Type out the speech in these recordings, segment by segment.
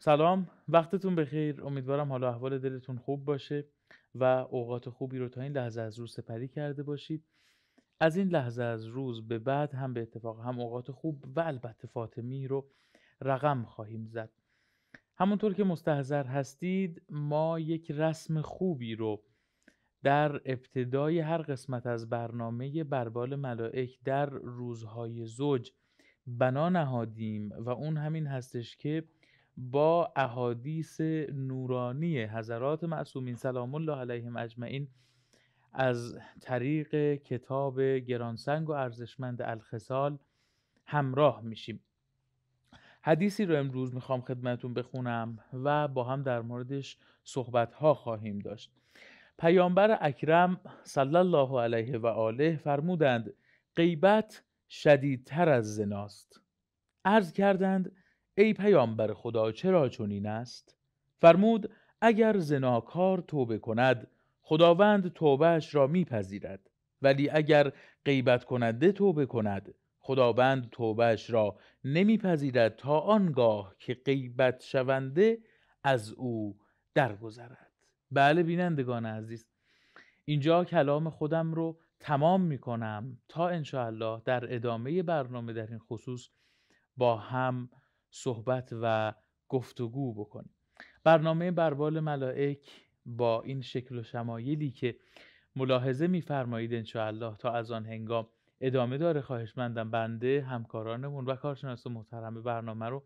سلام وقتتون بخیر امیدوارم حالا احوال دلتون خوب باشه و اوقات خوبی رو تا این لحظه از روز سپری کرده باشید از این لحظه از روز به بعد هم به اتفاق هم اوقات خوب و البته فاطمی رو رقم خواهیم زد همونطور که مستحضر هستید ما یک رسم خوبی رو در ابتدای هر قسمت از برنامه بربال ملائک در روزهای زوج بنا نهادیم و اون همین هستش که با احادیث نورانی حضرات معصومین سلام الله علیهم اجمعین از طریق کتاب گرانسنگ و ارزشمند الخصال همراه میشیم حدیثی رو امروز میخوام خدمتون بخونم و با هم در موردش صحبت ها خواهیم داشت پیامبر اکرم صلی الله علیه و آله فرمودند غیبت شدیدتر از زناست عرض کردند ای پیامبر خدا چرا چنین است فرمود اگر زناکار توبه کند خداوند توبهش را میپذیرد ولی اگر غیبت کننده توبه کند خداوند توبهش را نمیپذیرد تا آنگاه که غیبت شونده از او درگذرد بله بینندگان عزیز اینجا کلام خودم رو تمام میکنم تا انشاءالله در ادامه برنامه در این خصوص با هم صحبت و گفتگو بکنیم برنامه بربال ملائک با این شکل و شمایلی که ملاحظه میفرمایید انشاءالله تا از آن هنگام ادامه داره خواهشمندم بنده همکارانمون و کارشناس محترم برنامه رو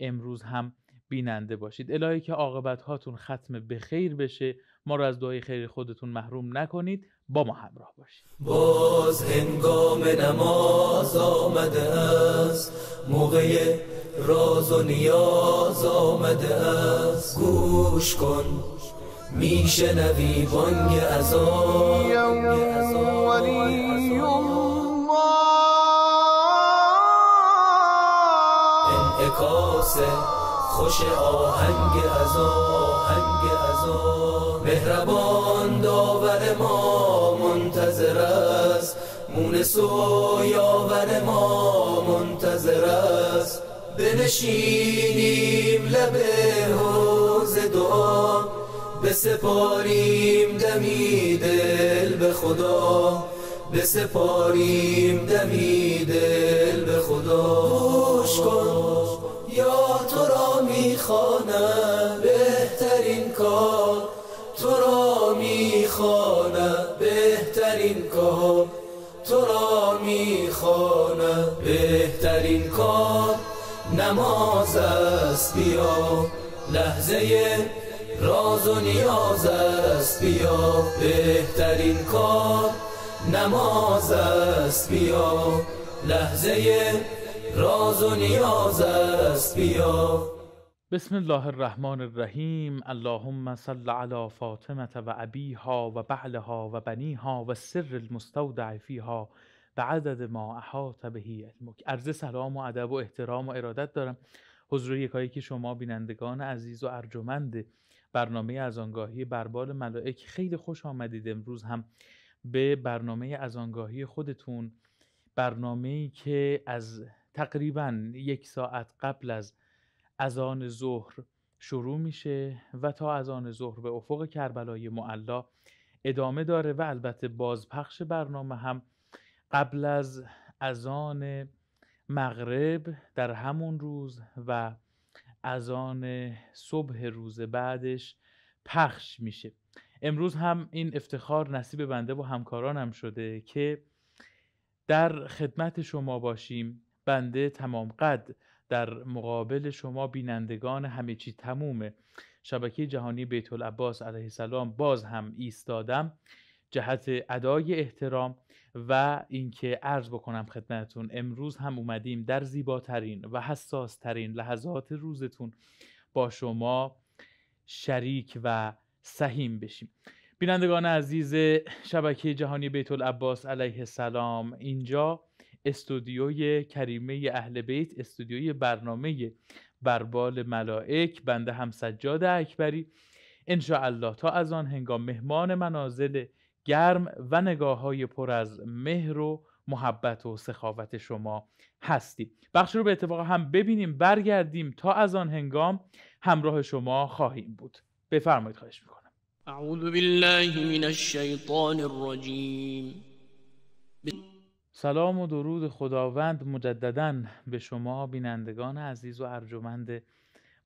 امروز هم بیننده باشید الهی که عاقبت هاتون ختم به خیر بشه ما رو از دعای خیر خودتون محروم نکنید با ما همراه باشید باز هنگام نماز آمده است موقع راز و نیاز آمده است گوش کن میشنوی بانگ ازان انعکاس خوش آهنگ از آهنگ از مهربان داور ما منتظر است مونس و یاور ما منتظر است بنشینیم لب حوز دعا بسپاریم دمی دل به خدا بسپاریم دمی دل به خدا گوش کن یا تو را میخوانم بهترین کار تو را میخوانم بهترین کار تو را میخوانم بهترین کار نماز است بیا لحظه راز و نیاز است بیا بهترین کار نماز است بیا لحظه راز و نیاز است بیا بسم الله الرحمن الرحیم اللهم صل علی فاطمه و ابیها و بعلها و بنیها و سر المستودع فیها به عدد ما احاط بهی علمک عرض سلام و ادب و احترام و ارادت دارم حضور یکایی که شما بینندگان عزیز و ارجمند برنامه ازانگاهی بربال ملائک خیلی خوش آمدید امروز هم به برنامه آنگاهی خودتون برنامه ای که از تقریبا یک ساعت قبل از اذان ظهر شروع میشه و تا اذان ظهر به افق کربلای معلا ادامه داره و البته بازپخش برنامه هم قبل از اذان مغرب در همون روز و اذان صبح روز بعدش پخش میشه امروز هم این افتخار نصیب بنده و همکارانم هم شده که در خدمت شما باشیم بنده تمام قد در مقابل شما بینندگان همه چی تمومه شبکه جهانی بیت العباس علیه السلام باز هم ایستادم جهت ادای احترام و اینکه عرض بکنم خدمتتون امروز هم اومدیم در زیباترین و ترین لحظات روزتون با شما شریک و سهیم بشیم بینندگان عزیز شبکه جهانی بیت العباس علیه السلام اینجا استودیوی کریمه اهل بیت استودیوی برنامه بربال ملائک بنده هم سجاد اکبری ان الله تا از آن هنگام مهمان منازل گرم و نگاه های پر از مهر و محبت و سخاوت شما هستیم بخش رو به اتفاق هم ببینیم برگردیم تا از آن هنگام همراه شما خواهیم بود بفرمایید خواهش میکنم اعوذ بالله من الشیطان الرجیم سلام و درود خداوند مجددا به شما بینندگان عزیز و ارجمند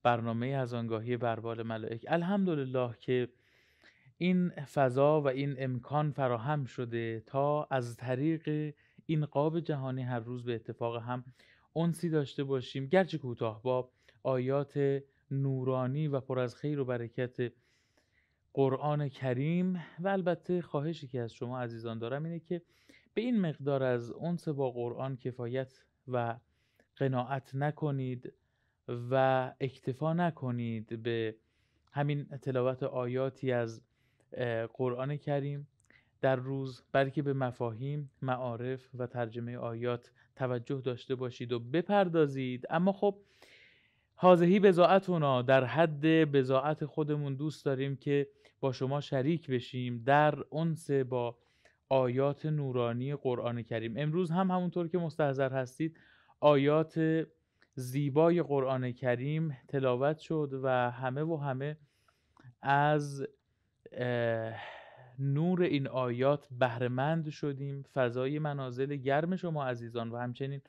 برنامه از آنگاهی بربال ملائک الحمدلله که این فضا و این امکان فراهم شده تا از طریق این قاب جهانی هر روز به اتفاق هم انسی داشته باشیم گرچه کوتاه با آیات نورانی و پر از خیر و برکت قرآن کریم و البته خواهشی که از شما عزیزان دارم اینه که به این مقدار از انس با قرآن کفایت و قناعت نکنید و اکتفا نکنید به همین تلاوت آیاتی از قرآن کریم در روز بلکه به مفاهیم معارف و ترجمه آیات توجه داشته باشید و بپردازید اما خب حاضهی بزاعتونا در حد بزاعت خودمون دوست داریم که با شما شریک بشیم در انس با آیات نورانی قرآن کریم امروز هم همونطور که مستحضر هستید آیات زیبای قرآن کریم تلاوت شد و همه و همه از نور این آیات بهرهمند شدیم فضای منازل گرم شما عزیزان و همچنین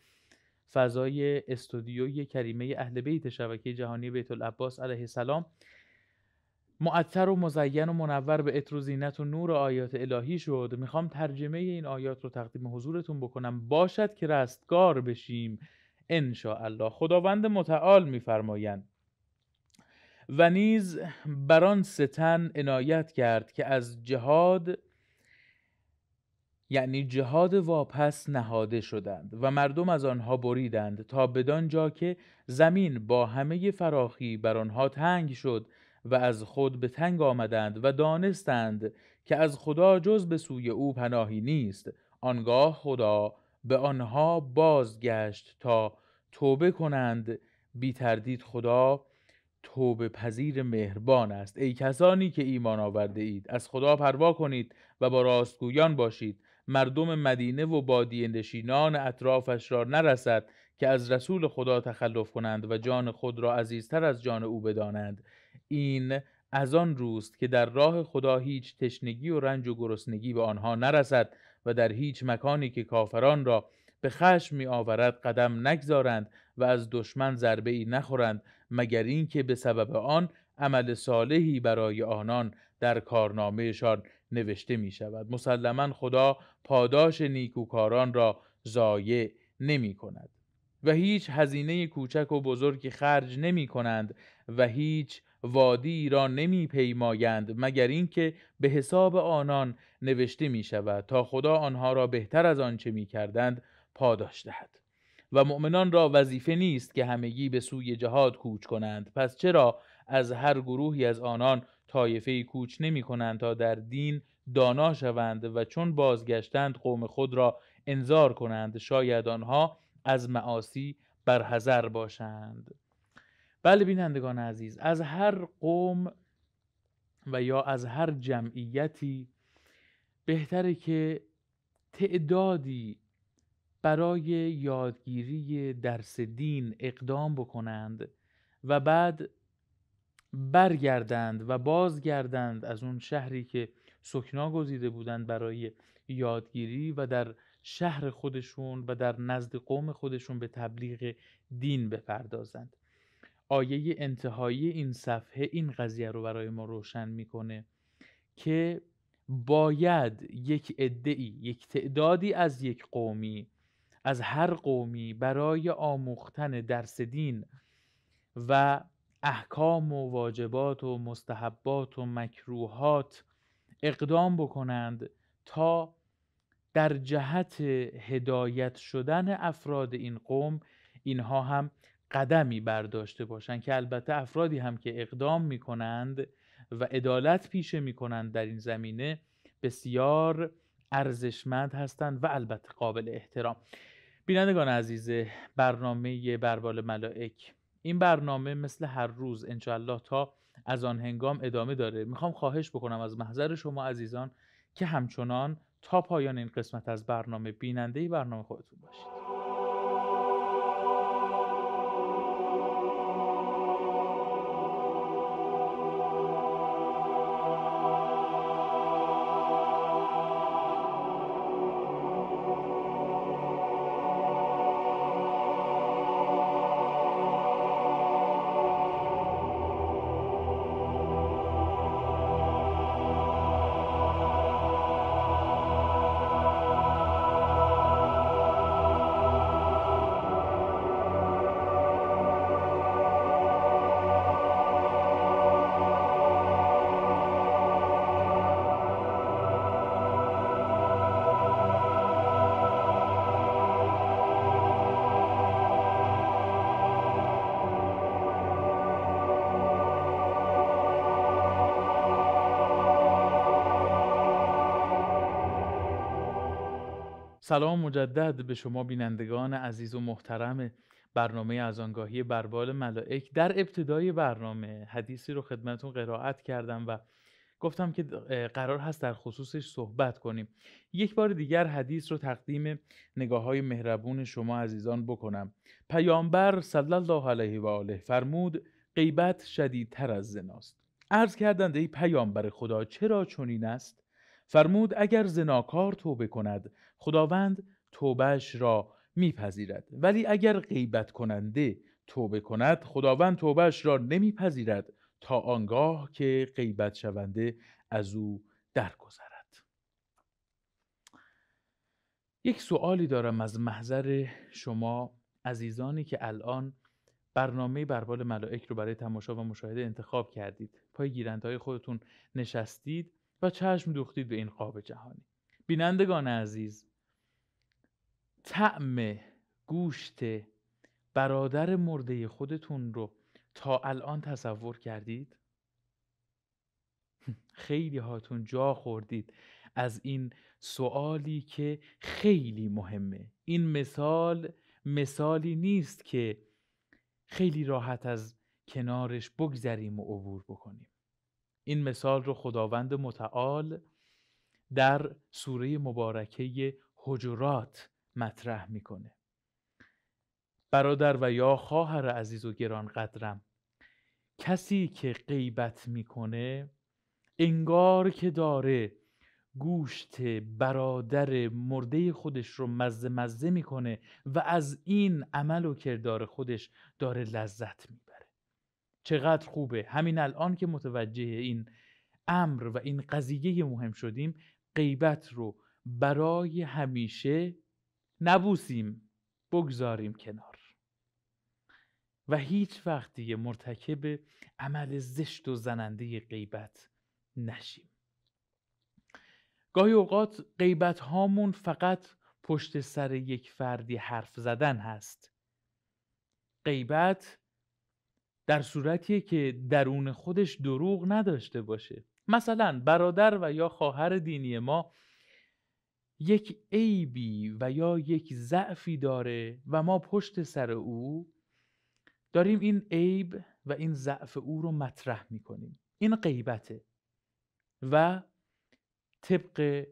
فضای استودیوی کریمه اهل بیت شبکه جهانی بیت العباس علیه السلام معطر و مزین و منور به اطر و زینت و نور آیات الهی شد میخوام ترجمه این آیات رو تقدیم حضورتون بکنم باشد که رستگار بشیم ان الله خداوند متعال میفرمایند و نیز بر آن ستن عنایت کرد که از جهاد یعنی جهاد واپس نهاده شدند و مردم از آنها بریدند تا بدان جا که زمین با همه فراخی بر آنها تنگ شد و از خود به تنگ آمدند و دانستند که از خدا جز به سوی او پناهی نیست آنگاه خدا به آنها بازگشت تا توبه کنند بی تردید خدا توبه پذیر مهربان است ای کسانی که ایمان آورده اید از خدا پروا کنید و با راستگویان باشید مردم مدینه و بادی نشینان اطرافش را نرسد که از رسول خدا تخلف کنند و جان خود را عزیزتر از جان او بدانند این از آن روست که در راه خدا هیچ تشنگی و رنج و گرسنگی به آنها نرسد و در هیچ مکانی که کافران را به خشم می آورد قدم نگذارند و از دشمن ضربه ای نخورند مگر اینکه به سبب آن عمل صالحی برای آنان در کارنامهشان نوشته می شود مسلما خدا پاداش نیکوکاران را ضایع نمی کند و هیچ هزینه کوچک و بزرگی خرج نمی کنند و هیچ وادی را نمی پیمایند مگر اینکه به حساب آنان نوشته می شود تا خدا آنها را بهتر از آنچه می کردند پاداش و مؤمنان را وظیفه نیست که همگی به سوی جهاد کوچ کنند پس چرا از هر گروهی از آنان طایفه کوچ نمی کنند تا در دین دانا شوند و چون بازگشتند قوم خود را انذار کنند شاید آنها از معاصی برحذر باشند بله بینندگان عزیز از هر قوم و یا از هر جمعیتی بهتره که تعدادی برای یادگیری درس دین اقدام بکنند و بعد برگردند و بازگردند از اون شهری که سکنا گزیده بودند برای یادگیری و در شهر خودشون و در نزد قوم خودشون به تبلیغ دین بپردازند آیه انتهایی این صفحه این قضیه رو برای ما روشن میکنه که باید یک عده‌ای یک تعدادی از یک قومی از هر قومی برای آموختن درس دین و احکام و واجبات و مستحبات و مکروهات اقدام بکنند تا در جهت هدایت شدن افراد این قوم اینها هم قدمی برداشته باشند که البته افرادی هم که اقدام می کنند و عدالت پیشه می کنند در این زمینه بسیار ارزشمند هستند و البته قابل احترام بینندگان عزیز برنامه بربال ملائک این برنامه مثل هر روز انشالله تا از آن هنگام ادامه داره میخوام خواهش بکنم از محضر شما عزیزان که همچنان تا پایان این قسمت از برنامه بیننده برنامه خودتون باشید سلام مجدد به شما بینندگان عزیز و محترم برنامه از آنگاهی بربال ملائک در ابتدای برنامه حدیثی رو خدمتون قرائت کردم و گفتم که قرار هست در خصوصش صحبت کنیم یک بار دیگر حدیث رو تقدیم نگاه های مهربون شما عزیزان بکنم پیامبر صلی الله علیه و آله فرمود غیبت شدیدتر از زناست عرض کردند ای پیامبر خدا چرا چنین است فرمود اگر زناکار توبه کند خداوند توبهش را میپذیرد ولی اگر غیبت کننده توبه کند خداوند توبهش را نمیپذیرد تا آنگاه که غیبت شونده از او درگذرد یک سوالی دارم از محضر شما عزیزانی که الان برنامه بربال ملائک رو برای تماشا و مشاهده انتخاب کردید پای گیرندهای خودتون نشستید و چشم دوختید به این قاب جهانی بینندگان عزیز طعم گوشت برادر مرده خودتون رو تا الان تصور کردید خیلی هاتون جا خوردید از این سوالی که خیلی مهمه این مثال مثالی نیست که خیلی راحت از کنارش بگذریم و عبور بکنیم این مثال رو خداوند متعال در سوره مبارکه حجرات مطرح میکنه برادر و یا خواهر عزیز و گران قدرم کسی که غیبت میکنه انگار که داره گوشت برادر مرده خودش رو مزه مزه میکنه و از این عمل و کردار خودش داره لذت میبره چقدر خوبه همین الان که متوجه این امر و این قضیه مهم شدیم غیبت رو برای همیشه نبوسیم بگذاریم کنار و هیچ وقت دیگه مرتکب عمل زشت و زننده غیبت نشیم گاهی اوقات غیبت هامون فقط پشت سر یک فردی حرف زدن هست غیبت در صورتیه که درون خودش دروغ نداشته باشه مثلا برادر و یا خواهر دینی ما یک عیبی و یا یک ضعفی داره و ما پشت سر او داریم این عیب و این ضعف او رو مطرح میکنیم این غیبته و طبق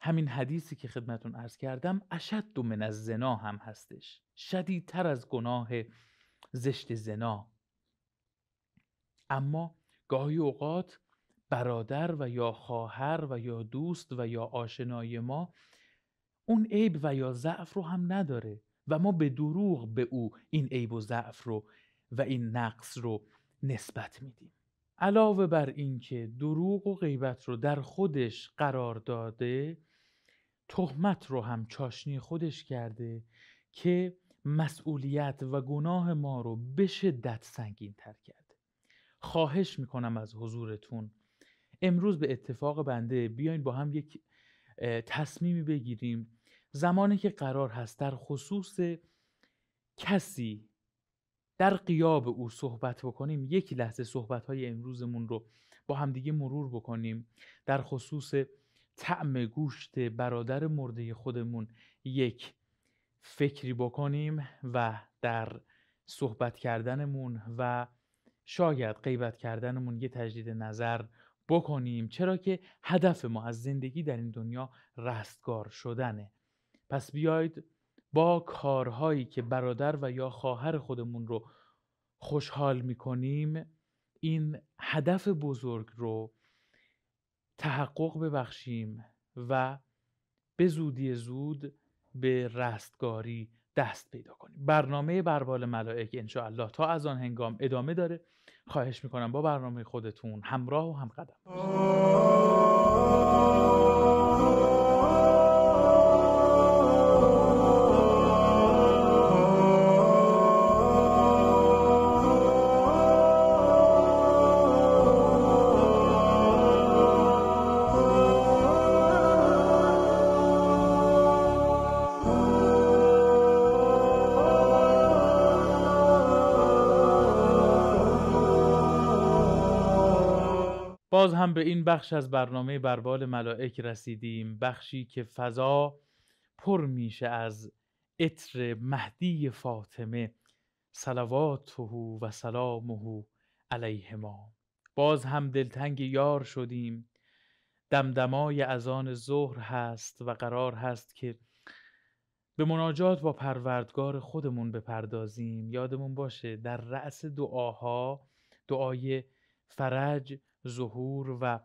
همین حدیثی که خدمتون ارز کردم اشد من از زنا هم هستش شدیدتر از گناه زشت زنا اما گاهی اوقات برادر و یا خواهر و یا دوست و یا آشنای ما اون عیب و یا ضعف رو هم نداره و ما به دروغ به او این عیب و ضعف رو و این نقص رو نسبت میدیم علاوه بر اینکه دروغ و غیبت رو در خودش قرار داده تهمت رو هم چاشنی خودش کرده که مسئولیت و گناه ما رو به شدت سنگین تر کرد. خواهش میکنم از حضورتون امروز به اتفاق بنده بیاین با هم یک تصمیمی بگیریم زمانی که قرار هست در خصوص کسی در قیاب او صحبت بکنیم یک لحظه صحبت های امروزمون رو با همدیگه مرور بکنیم در خصوص طعم گوشت برادر مرده خودمون یک فکری بکنیم و در صحبت کردنمون و شاید غیبت کردنمون یه تجدید نظر بکنیم چرا که هدف ما از زندگی در این دنیا رستگار شدنه پس بیاید با کارهایی که برادر و یا خواهر خودمون رو خوشحال میکنیم این هدف بزرگ رو تحقق ببخشیم و به زودی زود به رستگاری دست پیدا کنیم برنامه بربال ملائک انشاءالله تا از آن هنگام ادامه داره خواهش میکنم با برنامه خودتون همراه و همقدم باز هم به این بخش از برنامه بربال ملائک رسیدیم بخشی که فضا پر میشه از عطر مهدی فاطمه صلواته و سلامه علیه ما باز هم دلتنگ یار شدیم دمدمای اذان ظهر هست و قرار هست که به مناجات با پروردگار خودمون بپردازیم یادمون باشه در رأس دعاها دعای فرج ظهور و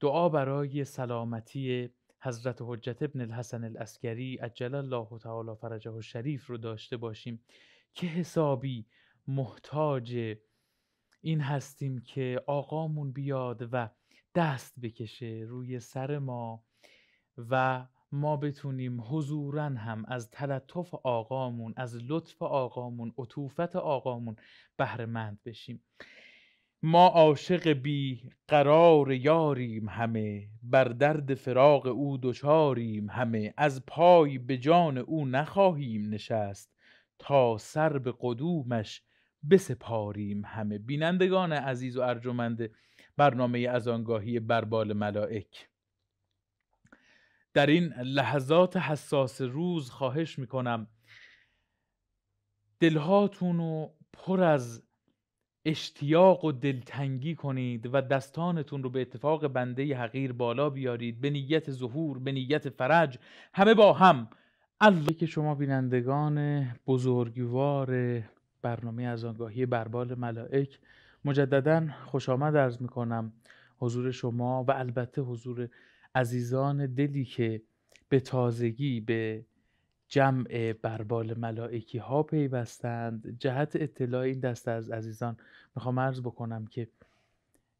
دعا برای سلامتی حضرت حجت ابن الحسن الاسکری عجل الله تعالی فرجه و شریف رو داشته باشیم که حسابی محتاج این هستیم که آقامون بیاد و دست بکشه روی سر ما و ما بتونیم حضورا هم از تلطف آقامون از لطف آقامون عطوفت آقامون بهرهمند بشیم ما عاشق بی قرار یاریم همه بر درد فراق او دچاریم همه از پای به جان او نخواهیم نشست تا سر به قدومش بسپاریم همه بینندگان عزیز و ارجمند برنامه از آنگاهی بربال ملائک در این لحظات حساس روز خواهش میکنم دلهاتون رو پر از اشتیاق و دلتنگی کنید و دستانتون رو به اتفاق بنده حقیر بالا بیارید به نیت ظهور به نیت فرج همه با هم الله که شما بینندگان بزرگوار برنامه از آنگاهی بربال ملائک مجددا خوش آمد ارز می کنم حضور شما و البته حضور عزیزان دلی که به تازگی به جمع بربال ملائکی ها پیوستند جهت اطلاع این دسته از عزیزان میخوام عرض بکنم که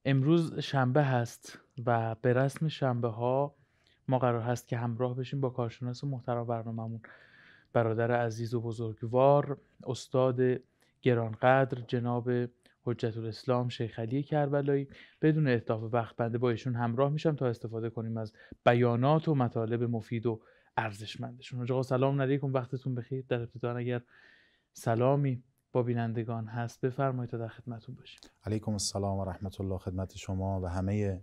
امروز شنبه هست و به رسم شنبه ها ما قرار هست که همراه بشیم با کارشناس محترم برنامهمون برادر عزیز و بزرگوار استاد گرانقدر جناب حجت الاسلام شیخ علی کربلایی بدون اهداف وقت بنده با ایشون همراه میشم تا استفاده کنیم از بیانات و مطالب مفید و ارزشمندشون آقا سلام علیکم وقتتون بخیر در ابتدا اگر سلامی با بینندگان هست بفرمایید تا در خدمتتون باشیم علیکم السلام و رحمت الله خدمت شما و همه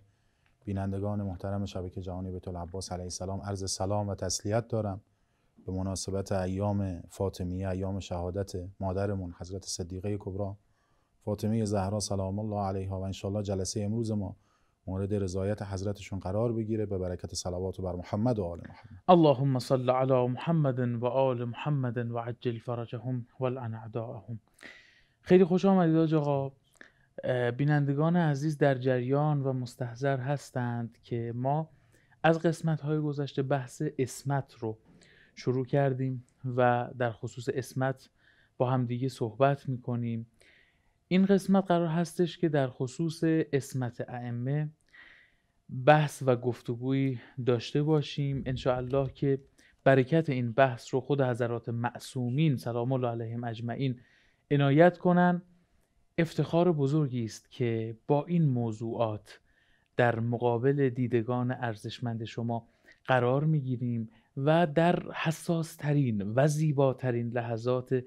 بینندگان محترم شبکه جهانی بیت العباس علیه السلام عرض سلام و تسلیت دارم به مناسبت ایام فاطمیه ایام شهادت مادرمون حضرت صدیقه کبرا فاطمه زهرا سلام الله علیها و انشالله جلسه امروز ما مورد رضایت حضرتشون قرار بگیره به برکت صلوات بر محمد و آل محمد اللهم صل علی محمد و آل محمد و عجل فرجهم و خیلی خوش آمدید آج آقا بینندگان عزیز در جریان و مستحضر هستند که ما از قسمت های گذشته بحث اسمت رو شروع کردیم و در خصوص اسمت با همدیگه صحبت میکنیم این قسمت قرار هستش که در خصوص اسمت ائمه بحث و گفتگویی داشته باشیم الله که برکت این بحث رو خود حضرات معصومین سلام الله علیهم اجمعین عنایت کنن افتخار بزرگی است که با این موضوعات در مقابل دیدگان ارزشمند شما قرار میگیریم و در حساس ترین و زیباترین لحظات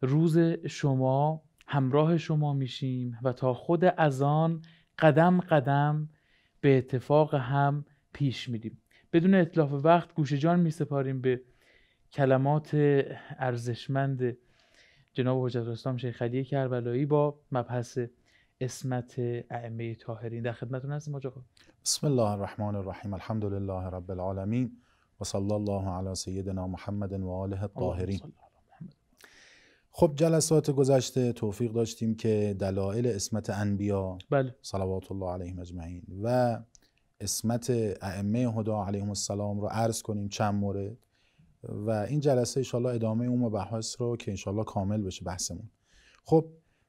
روز شما همراه شما میشیم و تا خود از آن قدم قدم به اتفاق هم پیش میریم بدون اطلاف وقت گوشه جان میسپاریم به کلمات ارزشمند جناب حجت الاسلام شیخ علی کربلایی با مبحث اسمت ائمه طاهرین در خدمتتون هستیم آقا بسم الله الرحمن الرحیم الحمد لله رب العالمین و صلی الله علی سیدنا محمد و آله الطاهرین خب جلسات گذشته توفیق داشتیم که دلایل اسمت انبیا بله. صلوات الله علیهم اجمعین و اسمت ائمه هدا علیهم السلام رو عرض کنیم چند مورد و این جلسه انشالله ادامه اون و بحث رو که انشالله کامل بشه بحثمون خب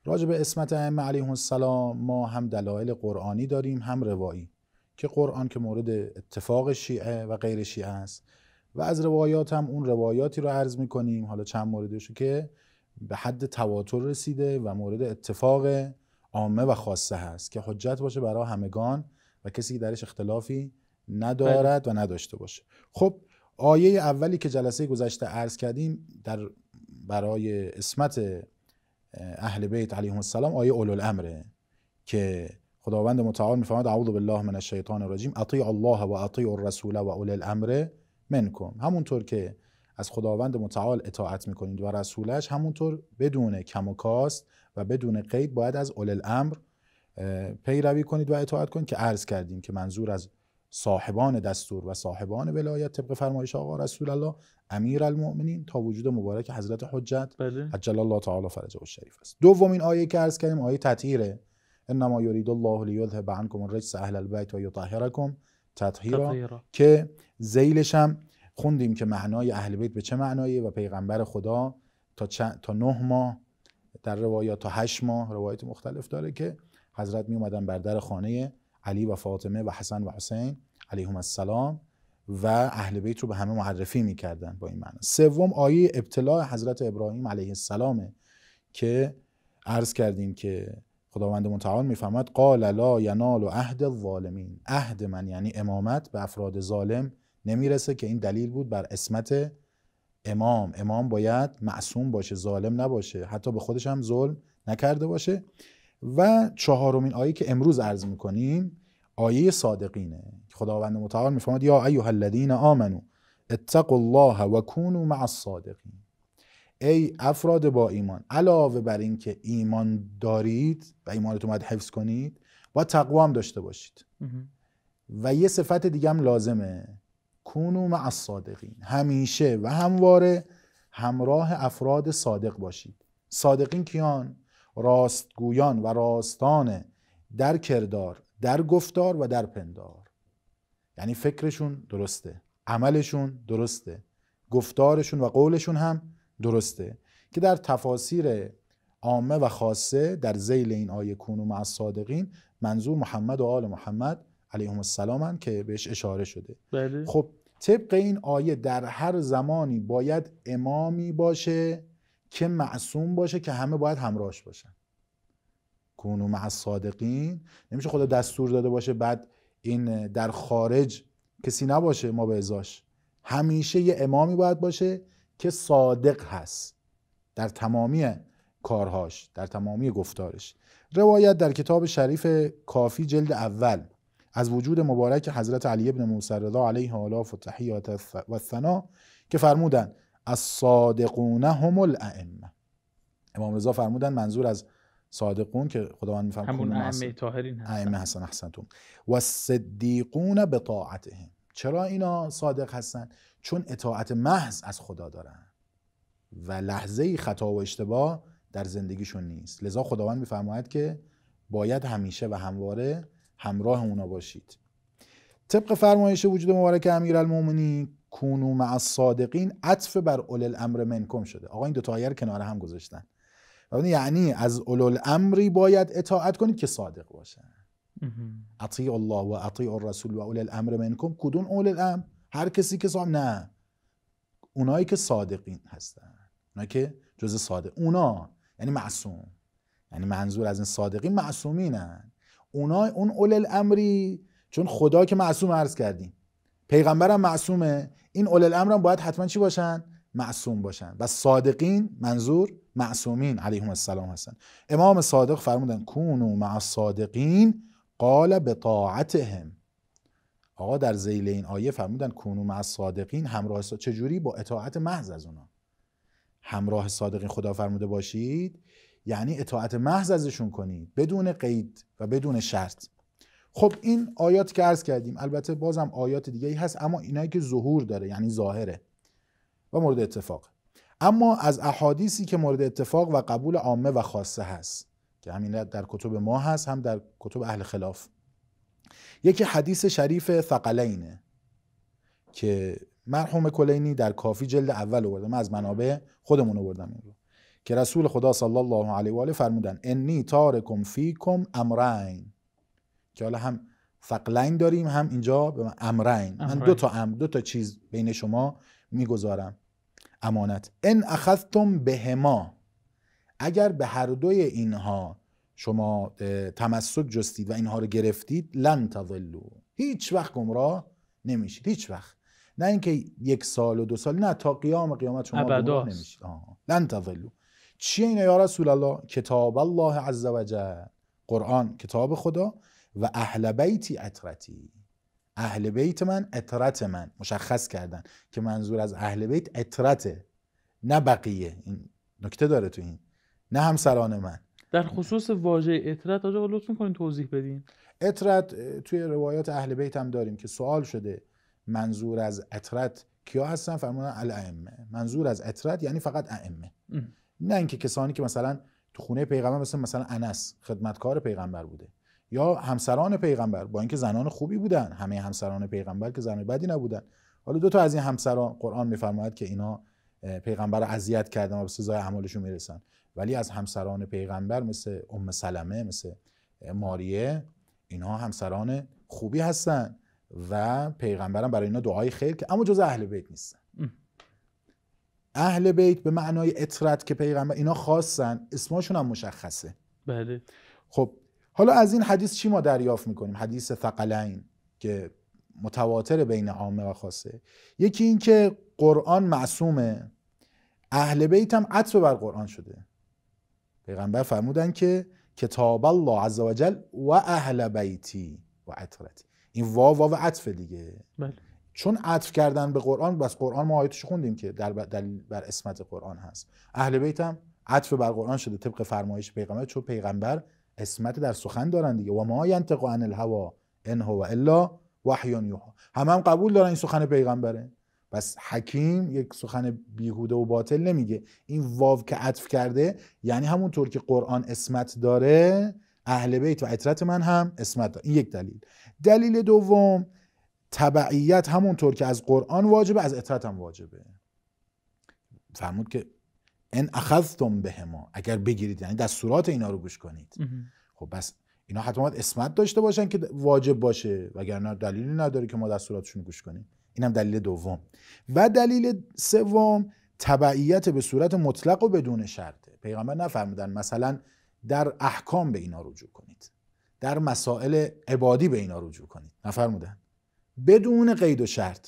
راجع به اسمت ائمه علیهم السلام ما هم دلایل قرآنی داریم هم روایی که قرآن که مورد اتفاق شیعه و غیر شیعه است و از روایات هم اون روایاتی رو عرض میکنیم حالا چند موردش که به حد تواتر رسیده و مورد اتفاق عامه و خاصه هست که حجت باشه برای همگان و کسی که درش اختلافی ندارد بله. و نداشته باشه خب آیه اولی که جلسه گذشته عرض کردیم در برای اسمت اهل بیت علیهم السلام آیه اولو الامره که خداوند متعال میفرماید اعوذ بالله من الشیطان الرجیم اطیع الله و اطیع الرسول و اولی الامر منکم همونطور که از خداوند متعال اطاعت میکنید و رسولش همونطور بدون کم و کاست و بدون قید باید از اول الامر پیروی کنید و اطاعت کنید که عرض کردیم که منظور از صاحبان دستور و صاحبان ولایت طبق فرمایش آقا رسول الله امیر المؤمنین تا وجود مبارک حضرت حجت بله. عجل الله تعالی فرجه و شریف است دومین آیه که عرض کردیم آیه تطهیره انما یرید الله لیذهب عنکم الرجس اهل البیت و تطهیرا که زیلش هم خوندیم که معنای اهل بیت به چه معنایه و پیغمبر خدا تا, تا نه ماه در روایات تا هشت ماه روایت مختلف داره که حضرت می اومدن بر در خانه علی و فاطمه و حسن و حسین علیهم السلام و اهل بیت رو به همه معرفی میکردن با این معنا سوم آیه ابتلاع حضرت ابراهیم علیه السلامه که عرض کردیم که خداوند متعال میفهمد قال لا ینال و عهد الظالمین عهد من یعنی امامت به افراد ظالم نمیرسه که این دلیل بود بر اسمت امام امام باید معصوم باشه ظالم نباشه حتی به خودش هم ظلم نکرده باشه و چهارمین آیه که امروز عرض میکنیم آیه صادقینه خداوند متعال میفرماد یا ایها الذین آمنو اتقوا الله و کونوا مع الصادقین ای افراد با ایمان علاوه بر اینکه ایمان دارید و ایمانتون باید حفظ کنید و تقوا داشته باشید و یه صفت دیگه هم لازمه کونو مع الصادقین همیشه و همواره همراه افراد صادق باشید صادقین کیان راستگویان و راستانه در کردار در گفتار و در پندار یعنی فکرشون درسته عملشون درسته گفتارشون و قولشون هم درسته که در تفاسیر عامه و خاصه در زیل این آیه کونو مع الصادقین منظور محمد و آل محمد علیهم السلام که بهش اشاره شده بله. خب طبق این آیه در هر زمانی باید امامی باشه که معصوم باشه که همه باید همراهش باشن کونو مع صادقین نمیشه خدا دستور داده باشه بعد این در خارج کسی نباشه ما به ازاش همیشه یه امامی باید باشه که صادق هست در تمامی کارهاش در تمامی گفتارش روایت در کتاب شریف کافی جلد اول از وجود مبارک حضرت علی ابن موسی رضا علیه آلاف و تحیات و ثنا که فرمودن از صادقون هم الائمه امام رضا فرمودن منظور از صادقون که خداوند میفهم همون ائمه طاهرین هستن ائمه حسن احسنتم و صدیقون به چرا اینا صادق هستند چون اطاعت محض از خدا دارن و لحظه خطا و اشتباه در زندگیشون نیست لذا خداوند میفرماید که باید همیشه و همواره همراه اونا باشید طبق فرمایش وجود مبارک امیرالمومنین کونو مع الصادقین عطف بر اول الامر منکم شده آقا این دو تا رو کنار هم گذاشتن یعنی از اول الامری باید اطاعت کنید که صادق باشن اطیع الله و اطیع الرسول و اول الامر منکم کدوم اول الامر هر کسی که صاحب نه اونایی که صادقین هستن اونایی که جز صادق اونا یعنی معصوم یعنی منظور از این صادقین معصومینن اونا اون اول الامری چون خدا که معصوم عرض کردیم پیغمبرم معصومه این اول الامرم باید حتما چی باشن معصوم باشن و صادقین منظور معصومین علیهم السلام هستن امام صادق فرمودن کونو مع الصادقین قال بطاعتهم آقا در زیل این آیه فرمودن کونو مع الصادقین همراه چجوری با اطاعت محض از اونا همراه صادقین خدا فرموده باشید یعنی اطاعت محض ازشون کنید بدون قید و بدون شرط خب این آیات که عرض کردیم البته بازم آیات دیگه ای هست اما اینایی که ظهور داره یعنی ظاهره و مورد اتفاق اما از احادیثی که مورد اتفاق و قبول عامه و خاصه هست که همین در کتب ما هست هم در کتب اهل خلاف یکی حدیث شریف ثقلینه که مرحوم کلینی در کافی جلد اول آورده من از منابع خودمون آوردم این که رسول خدا صلی الله علیه و آله فرمودن انی تارکم فیکم امرین که حالا هم فقلین داریم هم اینجا به امرین من دو تا امر دو تا چیز بین شما میگذارم امانت ان اخذتم بهما اگر به هر دوی اینها شما تمسک جستید و اینها رو گرفتید لن تظلو هیچ وقت گمراه نمیشید هیچ وقت نه اینکه یک سال و دو سال نه تا قیام قیامت شما گمراه نمیشید لن تضلو چیه اینه یا رسول الله کتاب الله عز وجل قرآن کتاب خدا و اهل بیتی اطرتی اهل بیت من اطرت من مشخص کردن که منظور از اهل بیت اطرته نه بقیه این نکته داره تو این نه همسران من در خصوص واژه اطرت آجا لطف میکنین توضیح بدین اطرت توی روایات اهل بیت هم داریم که سوال شده منظور از اطرت کیا هستن فرمودن الامه منظور از اطرت یعنی فقط ائمه نه اینکه کسانی که مثلا تو خونه پیغمبر مثل مثلا انس خدمتکار پیغمبر بوده یا همسران پیغمبر با اینکه زنان خوبی بودن همه همسران پیغمبر که زنان بدی نبودن حالا دو تا از این همسران قرآن میفرماید که اینا پیغمبر رو اذیت کردن و به سزای اعمالشون میرسن ولی از همسران پیغمبر مثل ام سلمه مثل ماریه اینها همسران خوبی هستن و پیغمبرم برای اینا دعای خیر که اما جز اهل بیت نیستن اهل بیت به معنای اطرت که پیغمبر اینا خواستن اسمشون هم مشخصه بله خب حالا از این حدیث چی ما دریافت میکنیم حدیث ثقلین که متواتر بین عامه و خاصه یکی این که قرآن معصومه اهل بیت هم عطف بر قرآن شده پیغمبر فرمودن که کتاب الله وجل و اهل بیتی و عطرت این واو و عطف دیگه بله. چون عطف کردن به قرآن بس قرآن ما آیتش خوندیم که در دلیل بر اسمت قرآن هست اهل بیت هم عطف بر قرآن شده طبق فرمایش پیغمبر چون پیغمبر اسمت در سخن دارن دیگه و ما ینتق عن الهوا ان هو الا وحی یوحا هم هم قبول دارن این سخن پیغمبره بس حکیم یک سخن بیهوده و باطل نمیگه این واو که عطف کرده یعنی همونطور که قرآن اسمت داره اهل بیت و عطرت من هم اسمت داره این یک دلیل دلیل دوم تبعیت همونطور که از قرآن واجبه از اطاعت هم واجبه فرمود که ان اخذتم ما اگر بگیرید یعنی دستورات اینا رو گوش کنید خب بس اینا حتما اسمت داشته باشن که واجب باشه وگرنه دلیلی نداره که ما دستوراتشون رو گوش کنیم اینم دلیل دوم و دلیل سوم تبعیت به صورت مطلق و بدون شرطه پیغمبر نفرمودن مثلا در احکام به اینا رجوع کنید در مسائل عبادی به اینا رجوع کنید نفرمودن بدون قید و شرط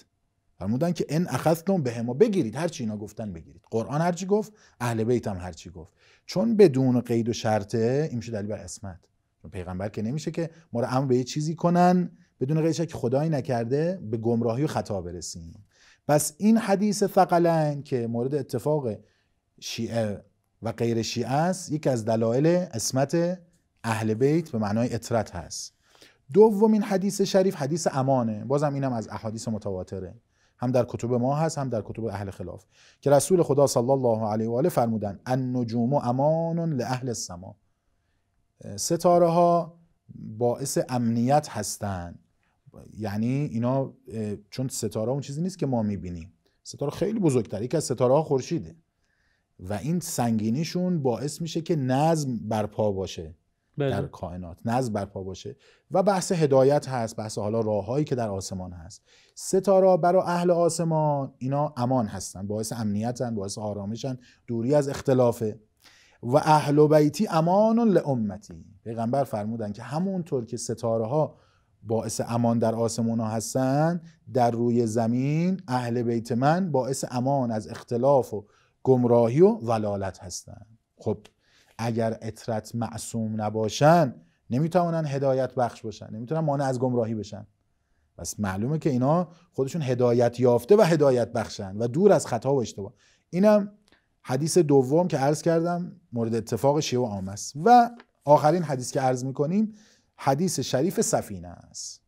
فرمودن که ان اخذتم به ما بگیرید هر چی اینا گفتن بگیرید قرآن هر چی گفت اهل بیت هم هر چی گفت چون بدون قید و شرطه این میشه دلیل بر اسمت پیغمبر که نمیشه که ما رو امر به چیزی کنن بدون قید که خدایی نکرده به گمراهی و خطا برسیم پس این حدیث ثقلین که مورد اتفاق شیعه و غیر شیعه است یکی از دلایل اسمت اهل بیت به معنای اطرت هست دومین حدیث شریف حدیث امانه بازم اینم از احادیث متواتره هم در کتب ما هست هم در کتب اهل خلاف که رسول خدا صلی الله علیه و آله فرمودن النجوم امان لاهل السما ستاره ها باعث امنیت هستند یعنی اینا چون ستاره اون چیزی نیست که ما میبینیم ستاره خیلی بزرگتر یکی از ستاره ها خورشیده و این سنگینیشون باعث میشه که نظم برپا باشه در بله. کائنات نظم برپا باشه و بحث هدایت هست بحث حالا راههایی که در آسمان هست ستاره برای اهل آسمان اینا امان هستن باعث امنیتن باعث آرامشن دوری از اختلافه و اهل بیتی امان امتی پیغمبر فرمودن که همونطور که ستاره ها باعث امان در آسمان ها هستن در روی زمین اهل بیت من باعث امان از اختلاف و گمراهی و ولالت هستن خب اگر اطرت معصوم نباشن نمیتوانن هدایت بخش باشن نمیتونن مانع از گمراهی بشن پس معلومه که اینا خودشون هدایت یافته و هدایت بخشن و دور از خطا و اشتباه اینم حدیث دوم که عرض کردم مورد اتفاق شیعه و عام است و آخرین حدیث که عرض میکنیم حدیث شریف سفینه است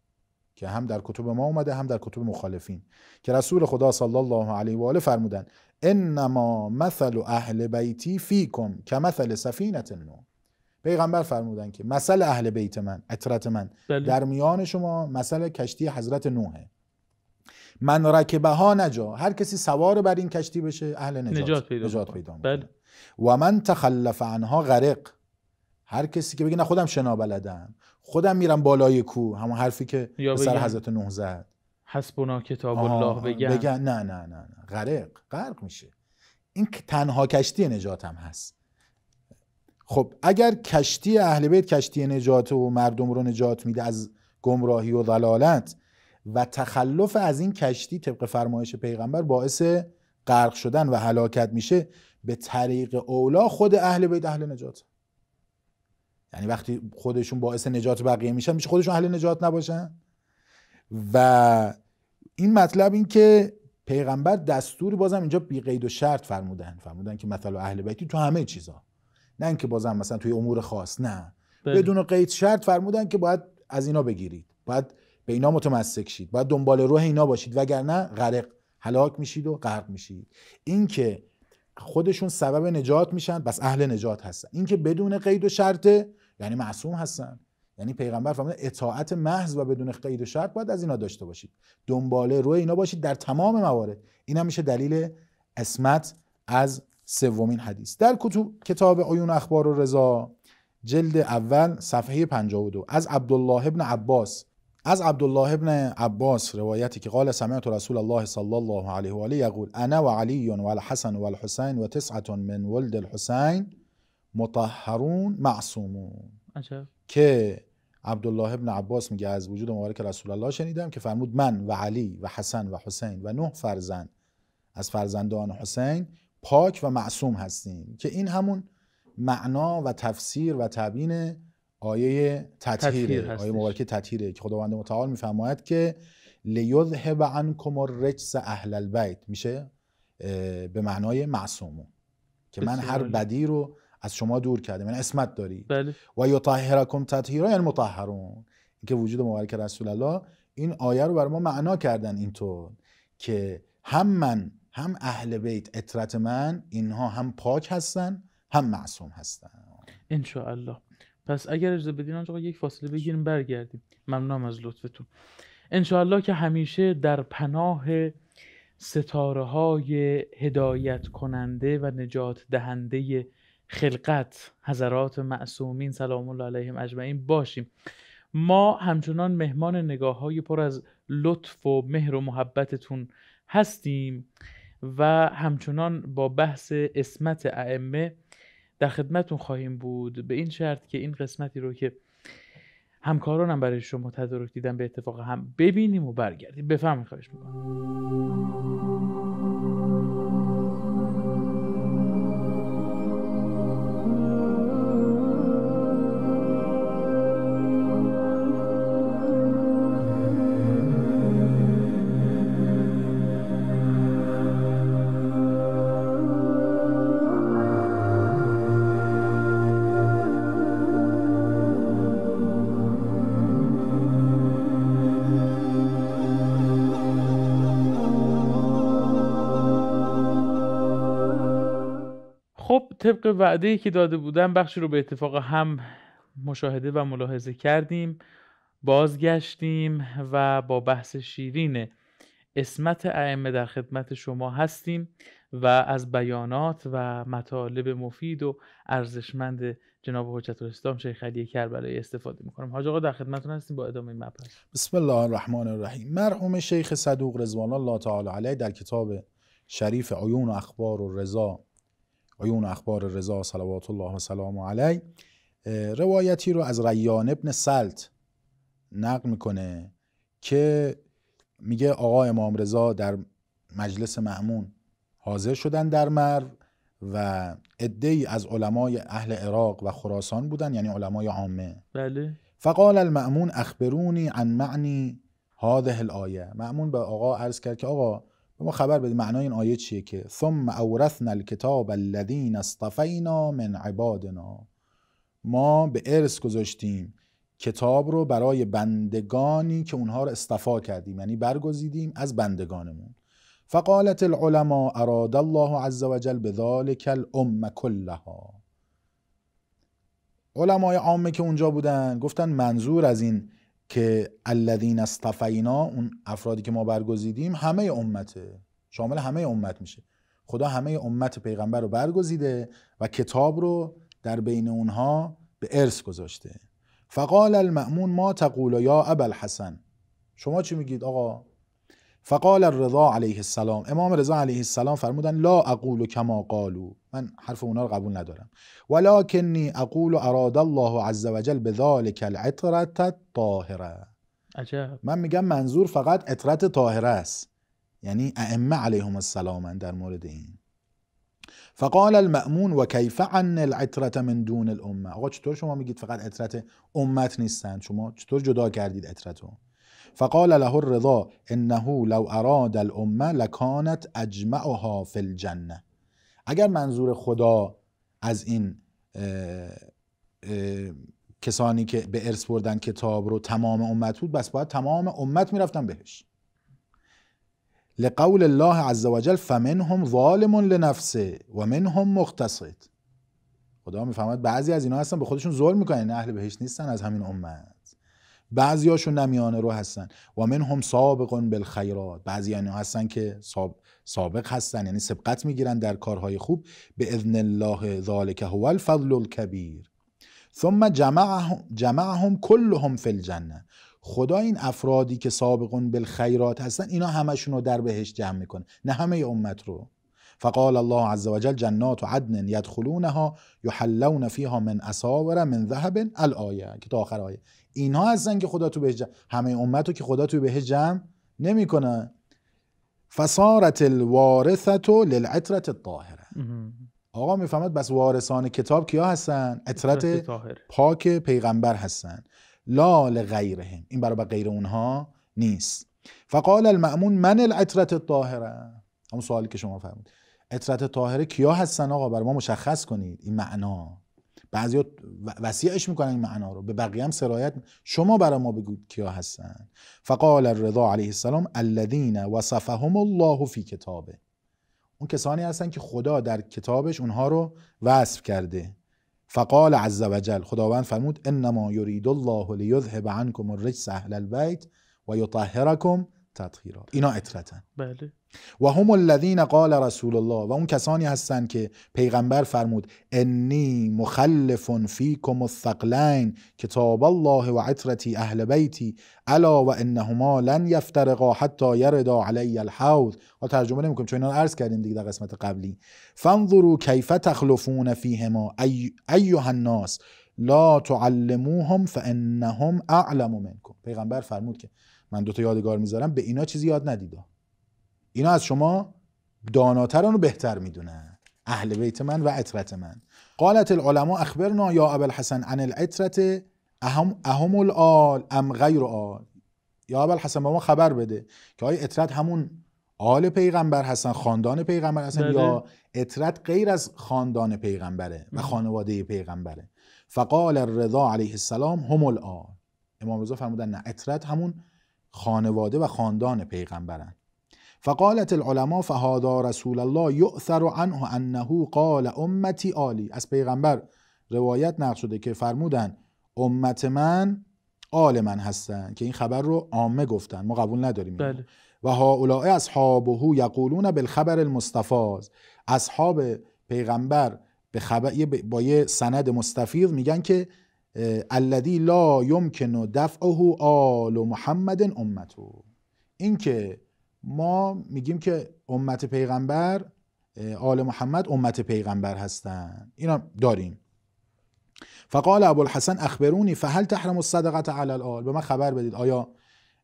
که هم در کتب ما اومده هم در کتب مخالفین که رسول خدا صلی الله علیه و آله فرمودن انما مثل اهل بیتی فیکم که مثل سفینت نو پیغمبر فرمودن که مثل اهل بیت من اطرت من بله. در میان شما مثل کشتی حضرت نوحه من رکبه ها نجا هر کسی سوار بر این کشتی بشه اهل نجات, نجات پیدا, نجات بله. و من تخلف عنها غرق هر کسی که بگه نه خودم شنا بلدم خودم میرم بالای کو همون حرفی که سر حضرت نوح زد حسبنا کتاب الله بگن. نه نه نه نه غرق غرق میشه این تنها کشتی نجات هم هست خب اگر کشتی اهل بیت کشتی نجات و مردم رو نجات میده از گمراهی و ضلالت و تخلف از این کشتی طبق فرمایش پیغمبر باعث غرق شدن و هلاکت میشه به طریق اولا خود اهل بیت اهل نجات یعنی وقتی خودشون باعث نجات بقیه میشن میشه خودشون اهل نجات نباشن و این مطلب این که پیغمبر دستور بازم اینجا بی قید و شرط فرمودن فرمودن که مثلا اهل بیتی تو همه چیزا نه اینکه بازم مثلا توی امور خاص نه بله. بدون قید شرط فرمودن که باید از اینا بگیرید باید به اینا متمسک شید باید دنبال روح اینا باشید وگرنه غرق هلاک میشید و غرق میشید اینکه خودشون سبب نجات میشن بس اهل نجات هستن اینکه بدون قید و شرط یعنی معصوم هستن یعنی پیغمبر فرمود اطاعت محض و بدون قید و شرط باید از اینا داشته باشید دنباله روی اینا باشید در تمام موارد این هم میشه دلیل اسمت از سومین حدیث در کتب کتاب عیون اخبار و رضا جلد اول صفحه 52 از عبدالله ابن عباس از عبدالله ابن عباس روایتی که قال سمعت رسول الله صلی الله علیه و آله یقول انا و علی و الحسن و الحسین و تسعه من ولد الحسین مطهرون معصومون که عبدالله ابن عباس میگه از وجود مبارک رسول الله شنیدم که فرمود من و علی و حسن و حسین و نه فرزند از فرزندان حسین پاک و معصوم هستیم که این همون معنا و تفسیر و تبیین آیه تطهیر آیه مبارک تطهیره که خداوند متعال میفرماید که لیذهب عنکم الرجس اهل البیت میشه به معنای معصومون که من هر بدی رو از شما دور کرده من یعنی اسمت داری بله. و یطهرکم تطهیرا یعنی مطهرون که وجود مبارک رسول الله این آیه رو بر ما معنا کردن اینطور که هم من هم اهل بیت اطرت من اینها هم پاک هستن هم معصوم هستن ان الله پس اگر اجازه بدین آقا یک فاصله بگیریم برگردیم ممنونم از لطفتون الله که همیشه در پناه ستاره های هدایت کننده و نجات دهنده خلقت حضرات معصومین سلام الله علیهم اجمعین باشیم ما همچنان مهمان نگاه های پر از لطف و مهر و محبتتون هستیم و همچنان با بحث اسمت ائمه در خدمتون خواهیم بود به این شرط که این قسمتی رو که همکارانم برای شما تدارک دیدن به اتفاق هم ببینیم و برگردیم بفهمید خواهش میکنم خب طبق وعده که داده بودم بخشی رو به اتفاق هم مشاهده و ملاحظه کردیم بازگشتیم و با بحث شیرین اسمت ائمه در خدمت شما هستیم و از بیانات و مطالب مفید و ارزشمند جناب حجت الاسلام شیخ علی کربلایی استفاده میکنم حاج آقا در خدمتتون هستیم با ادامه این مبحث بسم الله الرحمن الرحیم مرحوم شیخ صدوق رضوان الله تعالی علیه در کتاب شریف عیون و اخبار و رضا آیا اخبار رضا صلوات الله و سلام علی روایتی رو از ریان ابن سلت نقل میکنه که میگه آقا امام رضا در مجلس مهمون حاضر شدن در مر و عده از علمای اهل عراق و خراسان بودن یعنی علمای عامه بله فقال المأمون اخبرونی عن معنی هذه الآیه معمون به آقا عرض کرد که آقا به ما خبر بده معنای این آیه چیه که ثم اورثنا الکتاب الذین اصطفینا من عبادنا ما به ارث گذاشتیم کتاب رو برای بندگانی که اونها رو استفا کردیم یعنی برگزیدیم از بندگانمون فقالت العلماء اراد الله عز وجل بذلك الام كلها علمای عامه که اونجا بودن گفتن منظور از این که الذین اصطفینا اون افرادی که ما برگزیدیم همه امته شامل همه امت میشه خدا همه امت پیغمبر رو برگزیده و کتاب رو در بین اونها به ارث گذاشته فقال المأمون ما تقول یا ابا الحسن شما چی میگید آقا فقال الرضا علیه السلام امام رضا علیه السلام فرمودن لا اقول کما قالو من حرف اونا رو قبول ندارم ولکنی اقول اراد الله عز وجل بذلك العطرت الطاهره عجب. من میگم منظور فقط اطرت طاهره است یعنی ائمه علیهم السلام در مورد این فقال المأمون و کیف عن العطرت من دون الامه آقا چطور شما میگید فقط اطرت امت نیستن شما چطور جدا کردید اطرتو فقال له الرضا انه لو اراد الامه لکانت اجمعها فی الجنه اگر منظور خدا از این کسانی که به ارث بردن کتاب رو تمام امت بود بس باید تمام امت میرفتن بهش لقول الله عز وجل فمنهم ظالم لنفسه و منهم مقتصد خدا میفهمد بعضی از اینا هستن به خودشون ظلم میکنن یعنی اهل بهش نیستن از همین امت بعضیاشون نمیانه رو هستن و من هم سابقون بالخیرات بعضی یعنی هستن که سابق هستن یعنی سبقت میگیرن در کارهای خوب به اذن الله ذالک هو الفضل الکبیر ثم جمعهم, جمعهم کلهم فی الجنه خدا این افرادی که سابقون بالخیرات هستن اینا همشون رو در بهش جمع میکنه نه همه امت رو فقال الله عز وجل جنات عدن يدخلونها يحلون فيها من اساور من ذهب الايه که تا آخر آیه اینها هستن که خدا تو به جمع. همه امت تو که خدا تو بهش جمع نمیکنه فصارت الوارثه للعترت الطاهره آقا میفهمد بس وارثان کتاب کیا هستن عترت پاک پیغمبر هستن لا لغیرهم این برای غیر اونها نیست فقال المأمون من العترت الطاهره همون سوالی که شما فرمودید اطرت طاهره کیا هستن آقا برای ما مشخص کنید این معنا بعضی ها وسیعش میکنن این معنا رو به بقیه هم سرایت شما برای ما بگوید کیا هستن فقال الرضا علیه السلام الذین وصفهم الله فی کتابه اون کسانی هستن که خدا در کتابش اونها رو وصف کرده فقال عز وجل خداوند فرمود انما یرید الله لیذهب عنکم الرجس اهل البیت و یطهرکم تطهیرا اینا اطرتن بله و هم الذین قال رسول الله و اون کسانی هستند که پیغمبر فرمود انی مخلف فیکم الثقلین کتاب الله و عطرتی اهل بیتی الا و انهما لن یفترقا حتی یردا علی الحوض و ترجمه نمیکنم چون اینا عرض کردیم دیگه در قسمت قبلی فانظروا کیف تخلفون فیهما ای ایها الناس لا تعلموهم فانهم اعلم منکم پیغمبر فرمود که من دوتا یادگار میذارم به اینا چیزی یاد ندیدم اینا از شما داناترن و بهتر میدونن اهل بیت من و عطرت من قالت العلماء اخبرنا یا ابا الحسن عن العطرت اهم, اهم الال ام غیر آل یا ابا الحسن به ما خبر بده که آیا اطرت همون آل پیغمبر هستن خاندان پیغمبر هستن بله. یا اطرت غیر از خاندان پیغمبره و خانواده پیغمبره فقال الرضا علیه السلام هم الال امام رضا فرمودن نه اطرت همون خانواده و خاندان پیغمبرن فقالت العلماء فهادا رسول الله یؤثر عنه انه قال امتی عالی از پیغمبر روایت نقل شده که فرمودن امت من آل من هستن که این خبر رو عامه گفتن ما قبول نداریم بله. و اولای اصحابه یقولون بالخبر المستفاز اصحاب پیغمبر به خبر با یه سند مستفیض میگن که الذی لا یمکن دفعه آل محمد امته این که ما میگیم که امت پیغمبر آل محمد امت پیغمبر هستن. اینا داریم فقال ابو الحسن اخبرونی فهل تحرم الصدقه علی الآل به من خبر بدید آیا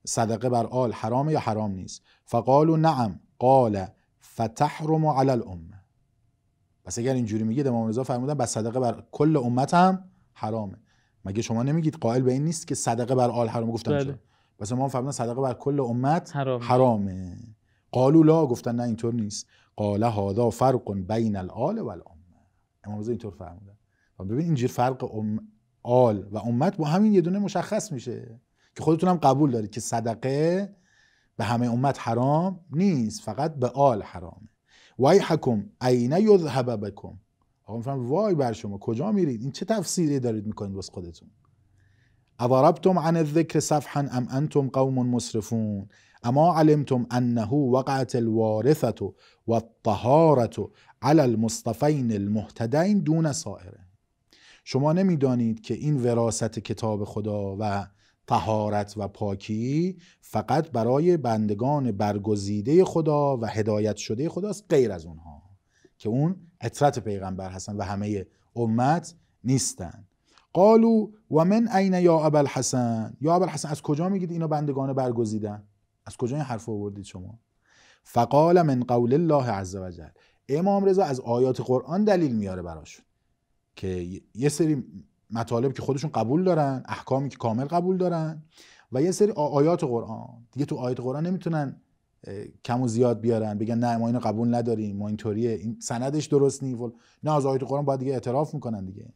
صدقه بر آل حرام یا حرام نیست فقالوا نعم قال فتحرم علی الامه پس اگر اینجوری میگید امام رضا فرمودن بس صدقه بر کل امت هم حرامه مگه شما نمیگید قائل به این نیست که صدقه بر آل حرام گفتم بله. پس ما فرمودن صدقه بر کل امت حرام. حرامه قالو لا گفتن نه اینطور نیست قال هذا فرق بین الال و الامه امام رضا اینطور فرمودن خب ببین اینجور فرق ام... آل و امت با همین یه دونه مشخص میشه که خودتون هم قبول دارید که صدقه به همه امت حرام نیست فقط به آل حرامه وای حکم عینه یذهب بکم آقا میفهم وای بر شما کجا میرید این چه تفسیری دارید میکنید واسه خودتون اضربتم عن الذكر صفحا ام انتم قوم مسرفون اما علمتم انه وقعت الوارثه والطهارة على المصطفين المهتدين دون سائره شما نمیدانید که این وراست کتاب خدا و طهارت و پاکی فقط برای بندگان برگزیده خدا و هدایت شده خداست غیر از اونها که اون اطرت پیغمبر هستن و همه امت نیستند. قالو و من عین یا حسن، یا حسن از کجا میگید اینا بندگان برگزیدن از کجا این حرف آوردید شما فقال من قول الله عز وجل امام رضا از آیات قرآن دلیل میاره براشون که یه سری مطالب که خودشون قبول دارن احکامی که کامل قبول دارن و یه سری آیات قرآن دیگه تو آیات قرآن نمیتونن کم و زیاد بیارن بگن نه ما اینو قبول نداریم ما اینطوریه این سندش درست نیست نه از آیات قرآن باید دیگه اعتراف میکنن دیگه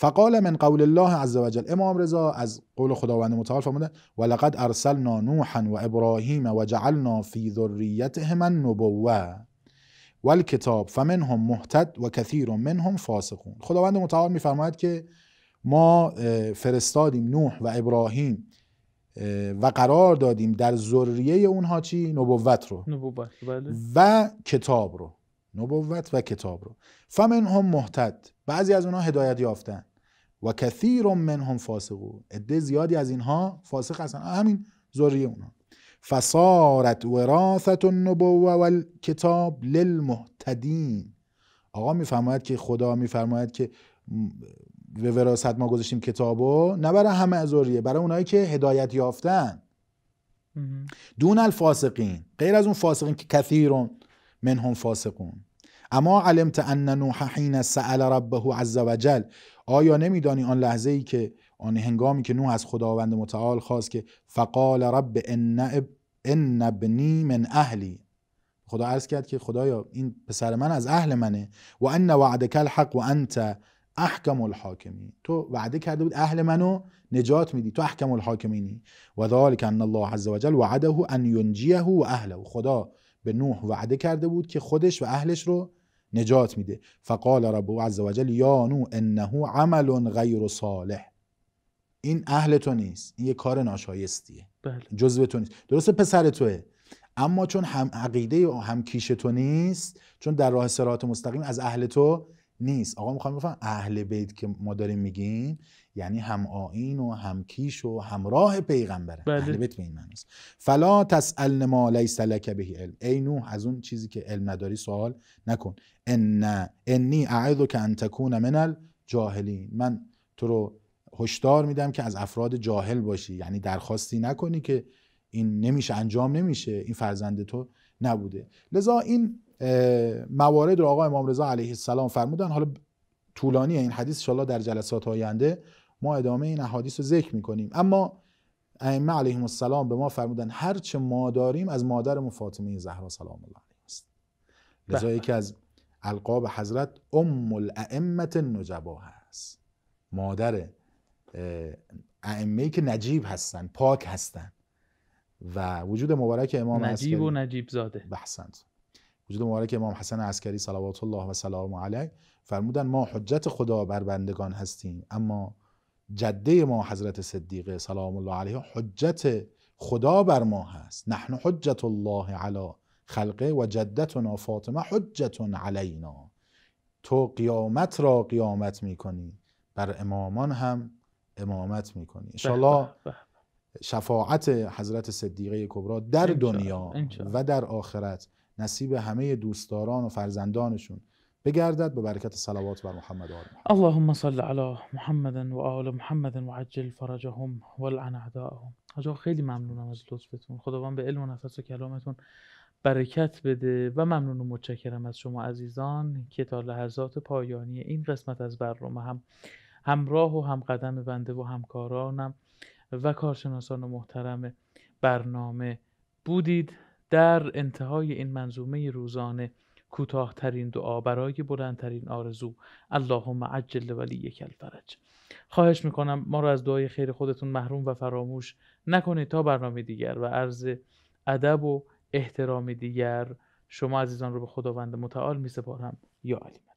فقال من قول الله عز وجل امام رضا از قول خداوند متعال فرموده ولقد ارسلنا نوحا و ابراهیم و جعلنا فی ذریتهم النبوه والکتاب فمنهم مهتد و کثیر منهم فاسقون خداوند متعال میفرماید که ما فرستادیم نوح و ابراهیم و قرار دادیم در ذریه اونها چی نبوت رو نبوت بله. و کتاب رو نبوت و کتاب رو فمنهم مهتد بعضی از اونها هدایت یافتن و کثیر منهم فاسقون عده زیادی از اینها فاسق هستن همین ذریه اونها فصارت وراثت النبوه والکتاب للمهتدین آقا میفرماید که خدا میفرماید که به وراثت ما گذاشتیم کتابو نه برای همه ذریه برای اونایی که هدایت یافتن دون الفاسقین غیر از اون فاسقین که کثیر منهم فاسقون اما علمت ان نوح حين سال ربه عز وجل آیا نمیدانی آن لحظه ای که آن هنگامی که نوح از خداوند متعال خواست که فقال رب ان ان ابنی من اهلی خدا عرض کرد که خدایا این پسر من از اهل منه و ان وعدك الحق و انت احکم الحاکمین تو وعده کرده بود اهل منو نجات میدی تو احکم الحاکمینی و ذالک ان الله عز وجل وعده ان ینجیه و اهله خدا به نوح وعده کرده بود که خودش و اهلش رو نجات میده فقال رب عز وجل یانو انه عمل غیر صالح این اهل تو نیست این یه کار ناشایستیه بله. تو نیست درسته پسر توه اما چون هم عقیده و هم کیش تو نیست چون در راه سرات مستقیم از اهل تو نیست آقا میخوام بفهم اهل بیت که ما داریم میگیم یعنی هم آین و هم کیش و همراه پیغمبره بله. بیت به این فلا تسأل ما لیس لک به علم ای نوح از اون چیزی که علم نداری سوال نکن ان انی اعوذک ان تکون من الجاهلین من تو رو هشدار میدم که از افراد جاهل باشی یعنی درخواستی نکنی که این نمیشه انجام نمیشه این فرزند تو نبوده لذا این موارد رو آقا امام رضا علیه السلام فرمودن حالا طولانی این حدیث ان در جلسات آینده ما ادامه این احادیث رو ذکر میکنیم اما ائمه علیهم السلام به ما فرمودن هر چه ما داریم از مادرمون فاطمه زهرا سلام الله علیها است لذا بله. یکی از القاب حضرت ام الائمه النجبا هست مادر ائمه که نجیب هستن پاک هستن و وجود مبارک امام نجیب و نجیب زاده بحسن وجود مبارک امام حسن عسکری صلوات الله و سلام علیه فرمودن ما حجت خدا بر بندگان هستیم اما جده ما حضرت صدیقه سلام الله علیه حجت خدا بر ما هست نحن حجت الله علی خلقه و جدتنا فاطمه حجت علینا تو قیامت را قیامت میکنی بر امامان هم امامت میکنی انشاءالله بله، بله، بله. شفاعت حضرت صدیقه کبرا در دنیا و در آخرت نصیب همه دوستداران و فرزندانشون بگردد به برکت صلوات بر محمد و آل محمد اللهم صل علی محمد و آل محمد و عجل فرجهم و العن اعداءهم خیلی ممنونم از لطفتون خداوند به علم و نفس و کلامتون برکت بده و ممنون و متشکرم از شما عزیزان که تا لحظات پایانی این قسمت از برنامه هم همراه و هم قدم بنده و همکارانم و کارشناسان و محترم برنامه بودید در انتهای این منظومه روزانه کوتاهترین دعا برای بلندترین آرزو اللهم عجل یک الفرج خواهش میکنم ما رو از دعای خیر خودتون محروم و فراموش نکنید تا برنامه دیگر و عرض ادب و احترام دیگر شما عزیزان رو به خداوند متعال میسپارم یا علی